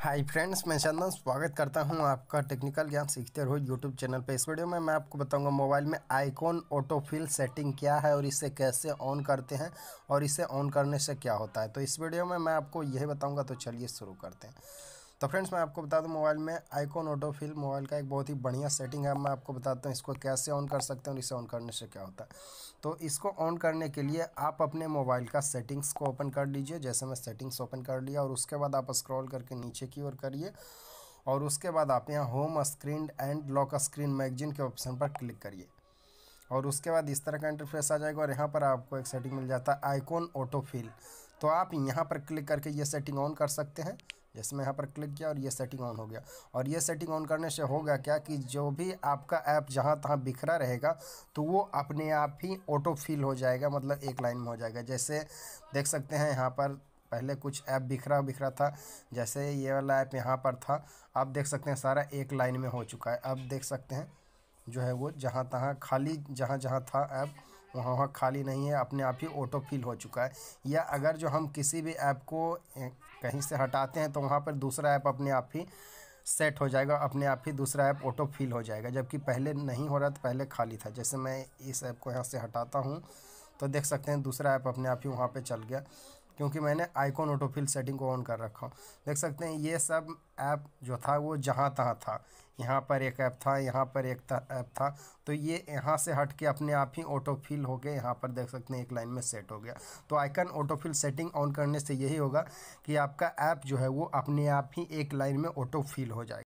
hi friends मैं चंदन स्वागत करता हूं आपका टेक्निकल ज्ञान सीखते रहो यूट्यूब चैनल पे इस वीडियो में मैं आपको बताऊंगा मोबाइल में आइकॉन ऑटोफिल सेटिंग क्या है और इसे कैसे ऑन करते हैं और इसे ऑन करने से क्या होता है तो इस वीडियो में मैं आपको यही बताऊंगा तो चलिए शुरू करते हैं तो फ्रेंड्स मैं आपको बता दूं मोबाइल में आइकॉन ऑटो फिल मोबाइल का एक बहुत ही बढ़िया सेटिंग है मैं आपको बताता हूँ इसको कैसे ऑन कर सकते हैं और इसे ऑन करने से क्या होता है तो इसको ऑन करने के लिए आप अपने मोबाइल का सेटिंग्स को ओपन कर लीजिए जैसे मैं सेटिंग्स ओपन कर लिया और उसके बाद आप स्क्रॉल करके नीचे की ओर करिए और उसके बाद आप यहाँ home screen and lock screen magazine के ऑप्शन पर क्लिक करिए और उसके बाद इस तरह का इंटरफेस आ जाएगा और यहाँ पर आपको एक सेटिंग मिल जाता है आइकॉन ऑटो फिल तो आप यहाँ पर क्लिक करके ये सेटिंग ऑन कर सकते हैं जैसे मैं यहाँ पर क्लिक किया और ये सेटिंग ऑन हो गया और ये सेटिंग ऑन करने से होगा क्या कि जो भी आपका ऐप जहाँ तहाँ बिखरा रहेगा तो वो अपने आप ही ऑटो फिल हो जाएगा मतलब एक लाइन में हो जाएगा जैसे देख सकते हैं यहाँ पर पहले कुछ ऐप बिखरा बिखरा था जैसे ये वाला ऐप यहाँ पर था आप देख सकते हैं सारा एक लाइन में हो चुका है अब देख सकते हैं जो है वो जहाँ तहाँ खाली जहाँ जहाँ था ऐप वहाँ वहाँ खाली नहीं है अपने आप ही ऑटो फिल हो चुका है या अगर जो हम किसी भी ऐप को कहीं से हटाते हैं तो वहाँ पर दूसरा ऐप अपने आप ही सेट हो जाएगा अपने आप ही दूसरा ऐप ऑटो फिल हो जाएगा जबकि पहले नहीं हो रहा था पहले खाली था जैसे मैं इस ऐप को यहाँ से हटाता हूँ तो देख सकते हैं दूसरा ऐप अपने आप ही वहाँ पर चल गया क्योंकि मैंने आइकॉन ऑटोफिल सेटिंग को ऑन कर रखा हूँ देख सकते हैं ये सब ऐप जो था वो जहाँ तहाँ था यहाँ पर एक ऐप था यहाँ पर एक ऐप था तो ये यहाँ से हट के अपने आप ही ऑटोफिल हो गया यहाँ पर देख सकते हैं एक लाइन में सेट हो गया तो आइकन ऑटोफिल सेटिंग ऑन करने से यही होगा कि आपका ऐप जो है वो अपने आप ही एक लाइन में ऑटोफिल हो जाएगा